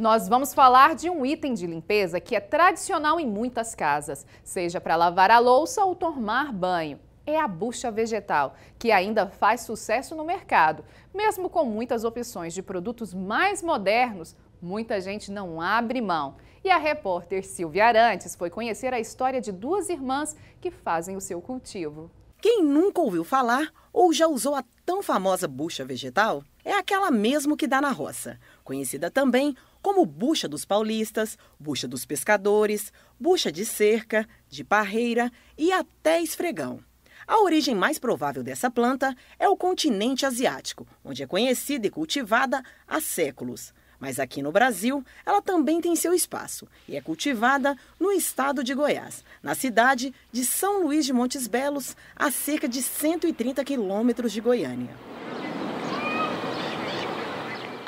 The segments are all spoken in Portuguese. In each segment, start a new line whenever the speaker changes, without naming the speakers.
Nós vamos falar de um item de limpeza que é tradicional em muitas casas, seja para lavar a louça ou tomar banho. É a bucha vegetal, que ainda faz sucesso no mercado. Mesmo com muitas opções de produtos mais modernos, muita gente não abre mão. E a repórter Silvia Arantes foi conhecer a história de duas irmãs que fazem o seu cultivo. Quem nunca ouviu falar ou já usou a tão famosa bucha vegetal é aquela mesmo que dá na roça, conhecida também como bucha dos paulistas, bucha dos pescadores, bucha de cerca, de parreira e até esfregão. A origem mais provável dessa planta é o continente asiático, onde é conhecida e cultivada há séculos. Mas aqui no Brasil, ela também tem seu espaço e é cultivada no estado de Goiás, na cidade de São Luís de Montes Belos, a cerca de 130 quilômetros de Goiânia.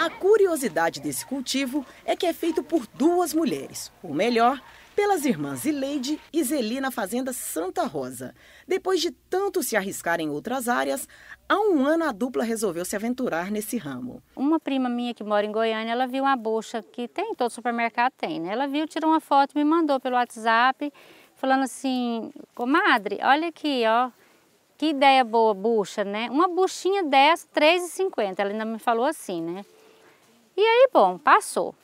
A curiosidade desse cultivo é que é feito por duas mulheres, ou melhor, pelas irmãs Ileide e Zeli na Fazenda Santa Rosa. Depois de tanto se arriscar em outras áreas, há um ano a dupla resolveu se aventurar nesse ramo.
Uma prima minha que mora em Goiânia, ela viu uma bucha que tem, todo supermercado tem, né? Ela viu, tirou uma foto, e me mandou pelo WhatsApp, falando assim, comadre, olha aqui, ó, que ideia boa, bucha, né? Uma buchinha dessa, R$3,50, ela ainda me falou assim, né? E aí, bom, passou.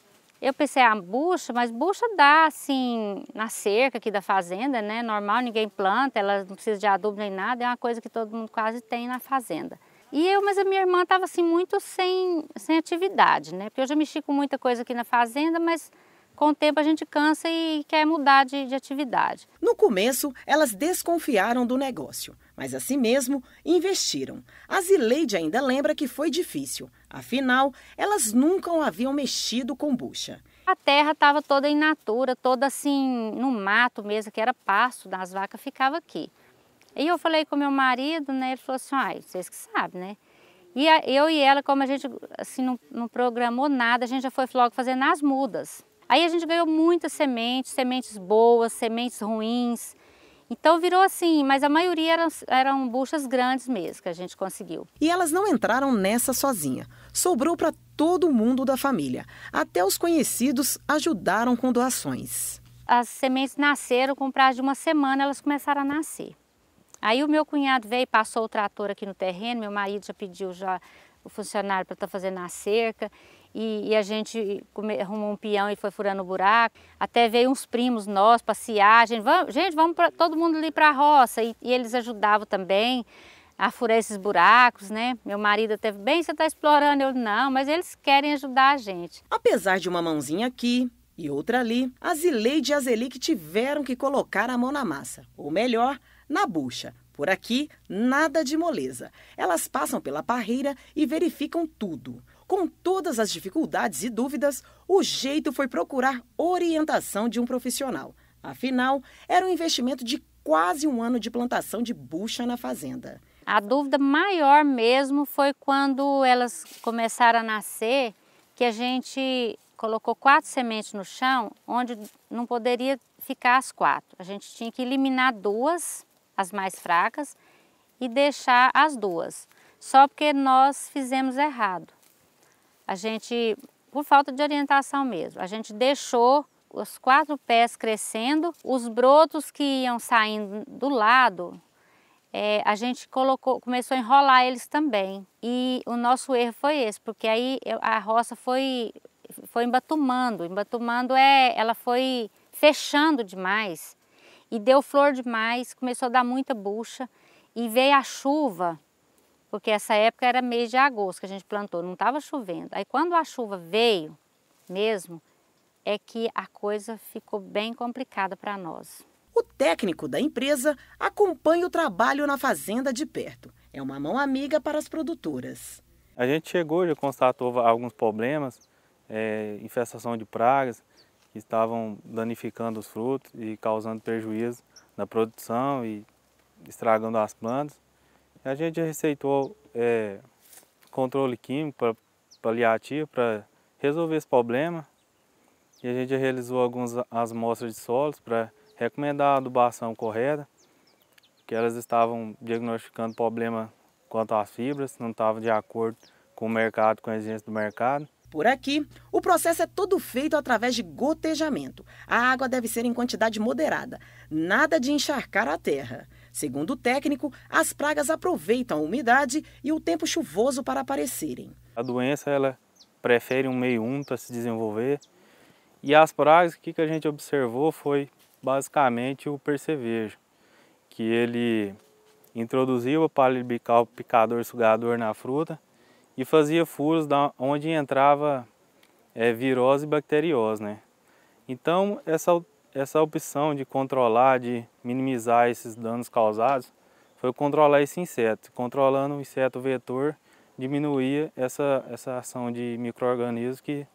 Eu pensei, ah, bucha, mas bucha dá assim na cerca aqui da fazenda, né? Normal, ninguém planta, ela não precisa de adubo nem nada, é uma coisa que todo mundo quase tem na fazenda. E eu, mas a minha irmã estava assim muito sem, sem atividade, né? Porque eu já mexi com muita coisa aqui na fazenda, mas com o tempo a gente cansa e quer mudar de, de atividade.
No começo, elas desconfiaram do negócio mas assim mesmo investiram. A Zileide ainda lembra que foi difícil, afinal, elas nunca haviam mexido com bucha.
A terra estava toda in natura, toda assim no mato mesmo, que era pasto das vacas, ficava aqui. E eu falei com meu marido, né, ele falou assim, ah, vocês que sabem, né? E a, eu e ela, como a gente assim, não, não programou nada, a gente já foi logo fazendo as mudas. Aí a gente ganhou muitas sementes, sementes boas, sementes ruins, então virou assim, mas a maioria eram, eram buchas grandes mesmo que a gente conseguiu.
E elas não entraram nessa sozinha. Sobrou para todo mundo da família. Até os conhecidos ajudaram com doações.
As sementes nasceram, com prazo de uma semana elas começaram a nascer. Aí o meu cunhado veio, e passou o trator aqui no terreno, meu marido já pediu já o funcionário para estar tá fazendo a cerca. E, e, a gente arrumou um peão e foi furando o buraco. Até veio uns primos nós passear, gente, vamos, gente, vamos pra, todo mundo ali para a roça. E, e, eles ajudavam também a furar esses buracos, né? Meu marido até, bem, você está explorando. Eu, não, mas eles querem ajudar a gente.
Apesar de uma mãozinha aqui e outra ali, a Zileide e a Zelic tiveram que colocar a mão na massa. Ou melhor, na bucha, por aqui, nada de moleza. Elas passam pela parreira e verificam tudo. Com todas as dificuldades e dúvidas, o jeito foi procurar orientação de um profissional. Afinal, era um investimento de quase um ano de plantação de bucha na fazenda. A dúvida
maior mesmo foi quando elas começaram a nascer, que a gente colocou quatro sementes no chão, onde não poderia ficar as quatro. A gente tinha que eliminar duas, as mais fracas, e deixar as duas, só porque nós fizemos errado a gente, por falta de orientação mesmo, a gente deixou os quatro pés crescendo, os brotos que iam saindo do lado, é, a gente colocou, começou a enrolar eles também. E o nosso erro foi esse, porque aí a roça foi, foi embatumando. Embatumando é, ela foi fechando demais e deu flor demais, começou a dar muita bucha e veio a chuva porque essa época era mês de agosto que a gente plantou, não estava chovendo. Aí quando a chuva veio mesmo, é que a coisa ficou bem complicada para nós.
O técnico da empresa acompanha o trabalho na fazenda de perto. É uma mão amiga para as produtoras.
A gente chegou e constatou alguns problemas, é, infestação de pragas que estavam danificando os frutos e causando prejuízo na produção e estragando as plantas. A gente receitou é, controle químico para paliativo para resolver esse problema. E a gente realizou algumas amostras de solos para recomendar a adubação correta, que elas estavam diagnosticando problema quanto às fibras, não estavam de acordo com o mercado, com a exigência do mercado.
Por aqui, o processo é todo feito através de gotejamento. A água deve ser em quantidade moderada, nada de encharcar a terra. Segundo o técnico, as pragas aproveitam a umidade e o tempo chuvoso para aparecerem.
A doença ela prefere um meio úmido para se desenvolver. E as pragas, o que, que a gente observou foi basicamente o percevejo, que ele introduzia o palibical picador sugador na fruta e fazia furos onde entrava é, virose e bacteriose. Né? Então, essa essa opção de controlar, de minimizar esses danos causados, foi controlar esse inseto. Controlando o inseto vetor, diminuía essa, essa ação de micro-organismos que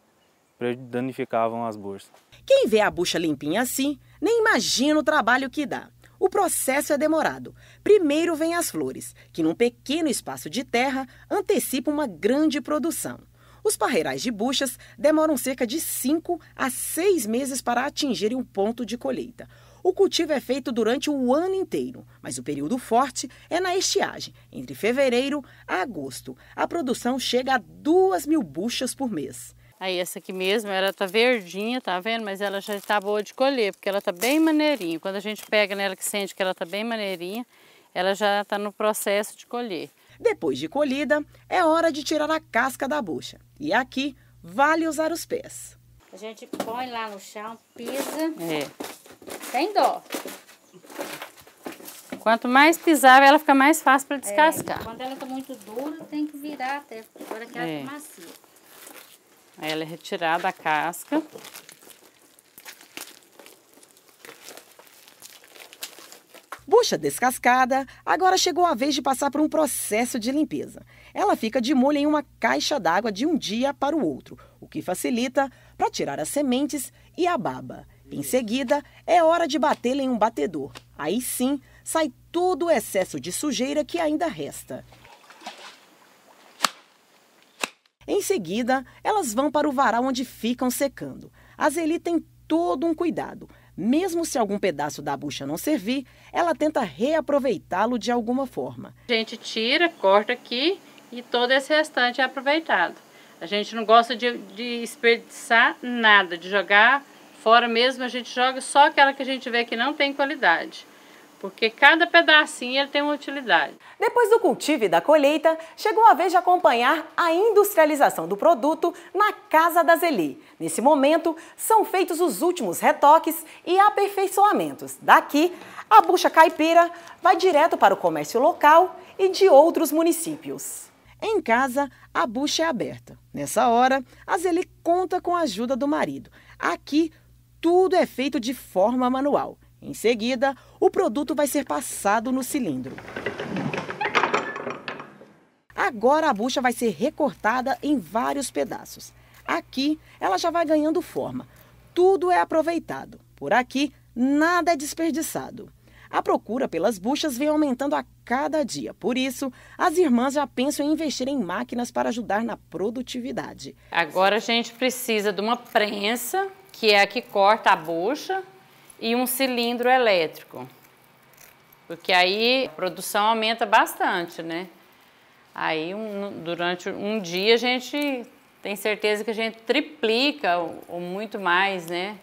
danificavam as buchas.
Quem vê a bucha limpinha assim, nem imagina o trabalho que dá. O processo é demorado. Primeiro vem as flores, que num pequeno espaço de terra antecipam uma grande produção. Os parreirais de buchas demoram cerca de 5 a 6 meses para atingirem o um ponto de colheita. O cultivo é feito durante o ano inteiro, mas o período forte é na estiagem, entre fevereiro a agosto. A produção chega a 2 mil buchas por mês.
Aí essa aqui mesmo, ela tá verdinha, tá vendo? Mas ela já está boa de colher, porque ela tá bem maneirinha. Quando a gente pega nela que sente que ela tá bem maneirinha, ela já está no processo de colher.
Depois de colhida, é hora de tirar a casca da bucha. E aqui vale usar os pés.
A gente põe lá no chão, pisa. É. Tem dó.
Quanto mais pisar, ela fica mais fácil para é, descascar.
É, quando ela está muito dura, tem que virar até agora que ela é. Tá macia.
Aí ela é retirada a casca.
Bucha descascada, agora chegou a vez de passar por um processo de limpeza. Ela fica de molho em uma caixa d'água de um dia para o outro, o que facilita para tirar as sementes e a baba. Em seguida, é hora de batê-la em um batedor. Aí sim, sai todo o excesso de sujeira que ainda resta. Em seguida, elas vão para o varal onde ficam secando. A Zeli tem todo um cuidado. Mesmo se algum pedaço da bucha não servir, ela tenta reaproveitá-lo de alguma forma.
A gente tira, corta aqui e todo esse restante é aproveitado. A gente não gosta de, de desperdiçar nada, de jogar fora mesmo, a gente joga só aquela que a gente vê que não tem qualidade porque cada pedacinho ele tem uma utilidade.
Depois do cultivo e da colheita, chegou a vez de acompanhar a industrialização do produto na Casa da Zeli. Nesse momento, são feitos os últimos retoques e aperfeiçoamentos. Daqui, a bucha caipira vai direto para o comércio local e de outros municípios. Em casa, a bucha é aberta. Nessa hora, a Zeli conta com a ajuda do marido. Aqui, tudo é feito de forma manual. Em seguida, o produto vai ser passado no cilindro. Agora a bucha vai ser recortada em vários pedaços. Aqui, ela já vai ganhando forma. Tudo é aproveitado. Por aqui, nada é desperdiçado. A procura pelas buchas vem aumentando a cada dia. Por isso, as irmãs já pensam em investir em máquinas para ajudar na produtividade.
Agora a gente precisa de uma prensa, que é a que corta a bucha, e um cilindro elétrico. Porque aí a produção aumenta bastante, né? Aí um, durante um dia a gente tem certeza que a gente triplica ou, ou muito mais, né?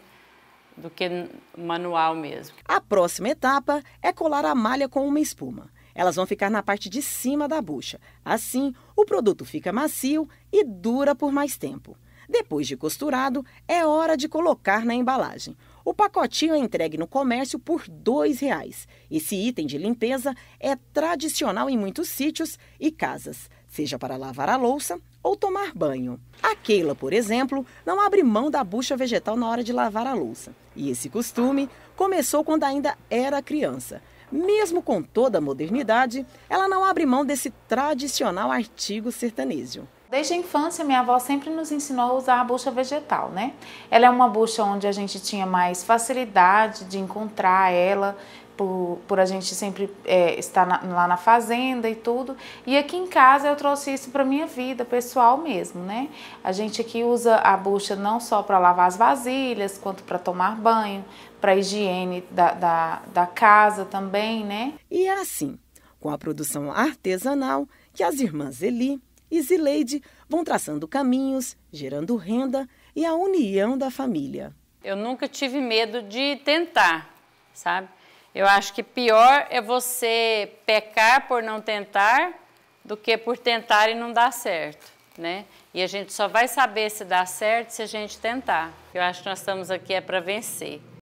Do que manual mesmo.
A próxima etapa é colar a malha com uma espuma. Elas vão ficar na parte de cima da bucha. Assim, o produto fica macio e dura por mais tempo. Depois de costurado, é hora de colocar na embalagem. O pacotinho é entregue no comércio por R$ 2,00. Esse item de limpeza é tradicional em muitos sítios e casas, seja para lavar a louça ou tomar banho. A Keila, por exemplo, não abre mão da bucha vegetal na hora de lavar a louça. E esse costume começou quando ainda era criança. Mesmo com toda a modernidade, ela não abre mão desse tradicional artigo sertanejo.
Desde a infância, minha avó sempre nos ensinou a usar a bucha vegetal, né? Ela é uma bucha onde a gente tinha mais facilidade de encontrar ela, por, por, a gente sempre é, estar na, lá na fazenda e tudo. E aqui em casa eu trouxe isso para minha vida pessoal mesmo, né? A gente aqui usa a bucha não só para lavar as vasilhas, quanto para tomar banho, para higiene da, da, da casa
também, né? E é assim, com a produção artesanal, que as irmãs Eli e Zileide vão traçando caminhos, gerando renda e a união da família.
Eu nunca tive medo de tentar, sabe? Eu acho que pior é você pecar por não tentar do que por tentar e não dar certo, né? E a gente só vai saber se dá certo se a gente tentar. Eu acho que nós estamos aqui é para vencer.